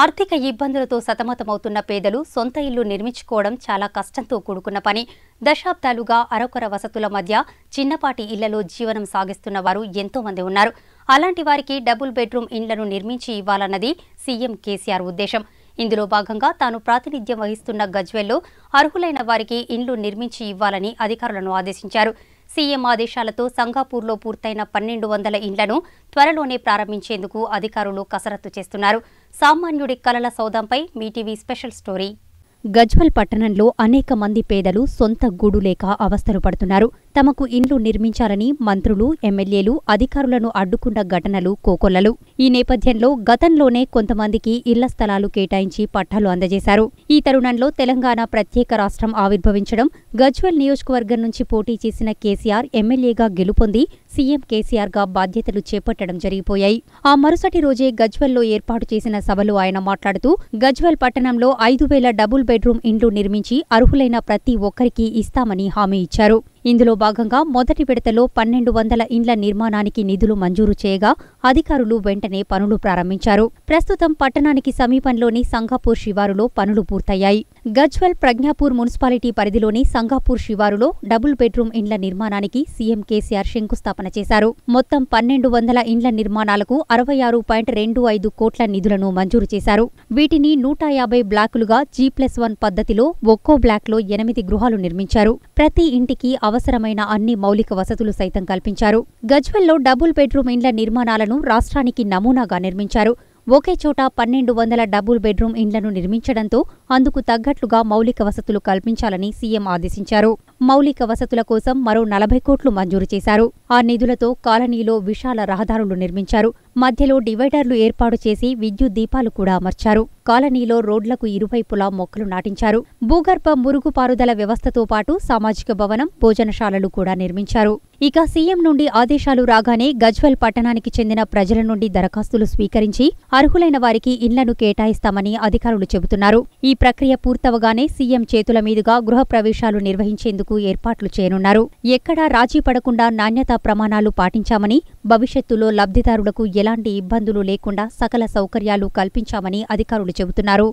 ఆర్థిక ఇబ్బందులతో సతమతమవుతున్న పేదలు సొంత ఇల్లు నిర్మించుకోవడం చాలా కష్టంతో కూడుకున్న పని దశాబ్దాలుగా అరొకర వసతుల మధ్య చిన్నపాటి ఇళ్లలో జీవనం సాగిస్తున్న వారు ఎంతో మంది ఉన్నారు అలాంటి వారికి డబుల్ బెడ్రూమ్ ఇండ్లను నిర్మించి ఇవ్వాలన్నది సీఎం కేసీఆర్ ఉద్దేశం ఇందులో భాగంగా తాను ప్రాతినిధ్యం వహిస్తున్న గజ్వెల్లో అర్హులైన వారికి ఇండ్లు నిర్మించి ఇవ్వాలని అధికారులను ఆదేశించారు సీఎం ఆదేశాలతో సంగాపూర్లో పూర్తయిన పన్నెండు వందల ఇండ్లను త్వరలోనే ప్రారంభించేందుకు అధికారులు కసరత్తు చేస్తున్నారు సామాన్యుడి కలల సౌదంపై మీటీవీ స్పెషల్ స్టోరీ గజ్వల్ పట్టణంలో అనేక మంది పేదలు సొంత గూడు లేక అవస్థలు పడుతున్నారు తమకు ఇండ్లు నిర్మించాలని మంత్రులు ఎమ్మెల్యేలు అధికారులను అడ్డుకున్న ఘటనలు కోకొల్లలు ఈ నేపథ్యంలో గతంలోనే కొంతమందికి ఇళ్ల స్థలాలు కేటాయించి పట్టాలు అందజేశారు ఈ తరుణంలో తెలంగాణ ప్రత్యేక రాష్ట్రం ఆవిర్భవించడం గజ్వల్ నియోజకవర్గం నుంచి పోటీ చేసిన కేసీఆర్ ఎమ్మెల్యేగా గెలుపొంది సీఎం కేసీఆర్గా బాధ్యతలు చేపట్టడం జరిగిపోయాయి ఆ మరుసటి రోజే గజ్వల్లో ఏర్పాటు చేసిన సభలో ఆయన మాట్లాడుతూ గజ్వల్ పట్టణంలో ఐదు వేల డబుల్ బెడ్రూమ్ ఇండ్లు నిర్మించి అర్హులైన ప్రతి ఒక్కరికి ఇస్తామని హామీ ఇచ్చారు ఇందులో భాగంగా మొదటి విడతలో పన్నెండు వందల ఇండ్ల నిర్మాణానికి నిధులు మంజూరు చేయగా అధికారులు వెంటనే పనులు ప్రారంభించారు ప్రస్తుతం పట్టణానికి సమీపంలోని సంఘాపూర్ శివారులో పనులు పూర్తయ్యాయి గజ్వల్ ప్రజ్ఞాపూర్ మున్సిపాలిటీ పరిధిలోని సంఘాపూర్ శివారులో డబుల్ బెడ్రూమ్ ఇండ్ల నిర్మాణానికి సీఎం కేసీఆర్ శంకుస్థాపన చేశారు మొత్తం పన్నెండు వందల ఇండ్ల నిర్మాణాలకు అరవై ఆరు పాయింట్ రెండు ఐదు కోట్ల నిధులను మంజూరు చేశారు వీటిని నూట యాభై బ్లాకులుగా జీ ప్లస్ వన్ పద్ధతిలో ఒక్కో బ్లాక్లో ఎనిమిది గృహాలు నిర్మించారు ప్రతి ఇంటికి అవ అవసరమైన అన్ని మౌలిక వసతులు సైతం కల్పించారు గజ్వెల్లో డబుల్ బెడ్రూమ్ ఇండ్ల నిర్మాణాలను రాష్ట్రానికి నమూనాగా నిర్మించారు ఒకే చోట పన్నెండు వందల డబుల్ బెడ్రూమ్ ఇండ్లను నిర్మించడంతో అందుకు తగ్గట్లుగా మౌలిక వసతులు కల్పించాలని సీఎం ఆదేశించారు మౌలిక వసతుల కోసం మరో నలభై కోట్లు మంజూరు చేశారు ఆ నిధులతో కాలనీలో విశాల రహదారులు నిర్మించారు మధ్యలో డివైడర్లు ఏర్పాటు చేసి విద్యుత్ దీపాలు కూడా అమర్చారు కాలనీలో రోడ్లకు ఇరువైపులా మొక్కలు నాటించారు భూగర్భ మురుగుపారుదల వ్యవస్థతో పాటు సామాజిక భవనం భోజనశాలలు కూడా నిర్మించారు ఇక సీఎం నుండి ఆదేశాలు రాగానే గజ్వల్ పట్టణానికి చెందిన ప్రజల నుండి దరఖాస్తులు స్వీకరించి అర్హులైన వారికి ఇళ్లను కేటాయిస్తామని అధికారులు చెబుతున్నారు ఈ ప్రక్రియ పూర్తవగానే సీఎం చేతుల మీదుగా గృహప్రవేశాలు నిర్వహించేందుకు ఏర్పాట్లు చేయనున్నారు ఎక్కడా రాజీ పడకుండా నాణ్యతా ప్రమాణాలు పాటించామని భవిష్యత్తులో లబ్ధిదారులకు ఎలాంటి ఇబ్బందులు లేకుండా సకల సౌకర్యాలు కల్పించామని అధికారులు చెబుతున్నారు